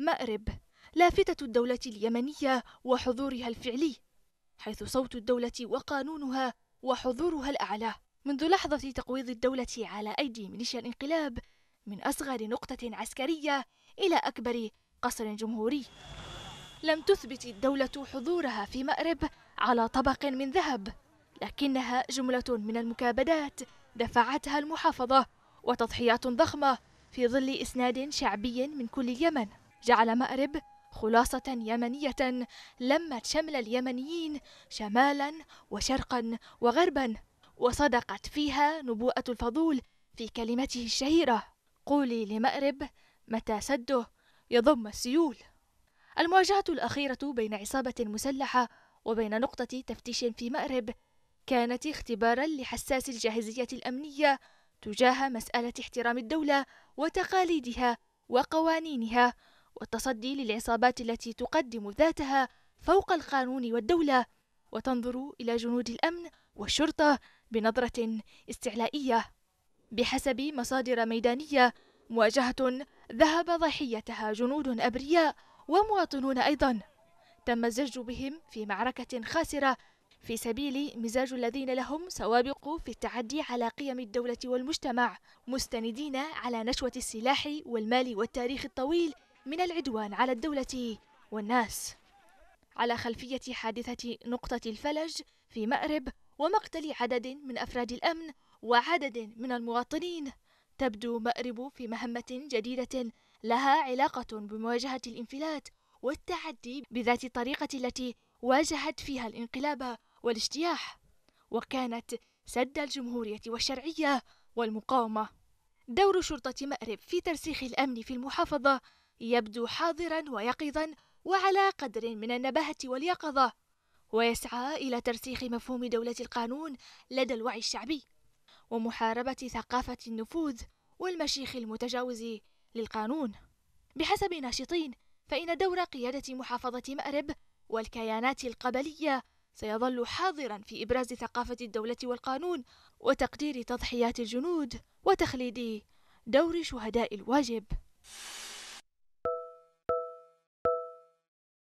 مأرب لافتة الدولة اليمنية وحضورها الفعلي حيث صوت الدولة وقانونها وحضورها الأعلى منذ لحظة تقويض الدولة على أيدي ميليشيا الانقلاب من أصغر نقطة عسكرية إلى أكبر قصر جمهوري لم تثبت الدولة حضورها في مأرب على طبق من ذهب لكنها جملة من المكابدات دفعتها المحافظة وتضحيات ضخمة في ظل إسناد شعبي من كل اليمن جعل مأرب خلاصة يمنية لمت شمل اليمنيين شمالا وشرقا وغربا وصدقت فيها نبوءة الفضول في كلمته الشهيرة قولي لمأرب متى سده يضم السيول المواجهة الأخيرة بين عصابة مسلحة وبين نقطة تفتيش في مأرب كانت اختبارا لحساس الجاهزية الأمنية تجاه مسألة احترام الدولة وتقاليدها وقوانينها والتصدي للعصابات التي تقدم ذاتها فوق القانون والدولة وتنظر إلى جنود الأمن والشرطة بنظرة استعلائية بحسب مصادر ميدانية مواجهة ذهب ضحيتها جنود أبرياء ومواطنون أيضا تم الزج بهم في معركة خاسرة في سبيل مزاج الذين لهم سوابق في التعدي على قيم الدولة والمجتمع مستندين على نشوة السلاح والمال والتاريخ الطويل من العدوان على الدولة والناس على خلفية حادثة نقطة الفلج في مأرب ومقتل عدد من أفراد الأمن وعدد من المواطنين تبدو مأرب في مهمة جديدة لها علاقة بمواجهة الانفلات والتعدي بذات الطريقة التي واجهت فيها الانقلاب والاجتياح وكانت سد الجمهورية والشرعية والمقاومة دور شرطة مأرب في ترسيخ الأمن في المحافظة يبدو حاضرا ويقظا وعلى قدر من النباهة واليقظة ويسعى إلى ترسيخ مفهوم دولة القانون لدى الوعي الشعبي ومحاربة ثقافة النفوذ والمشيخ المتجاوز للقانون بحسب ناشطين فإن دور قيادة محافظة مأرب والكيانات القبلية سيظل حاضرا في إبراز ثقافة الدولة والقانون وتقدير تضحيات الجنود وتخليد دور شهداء الواجب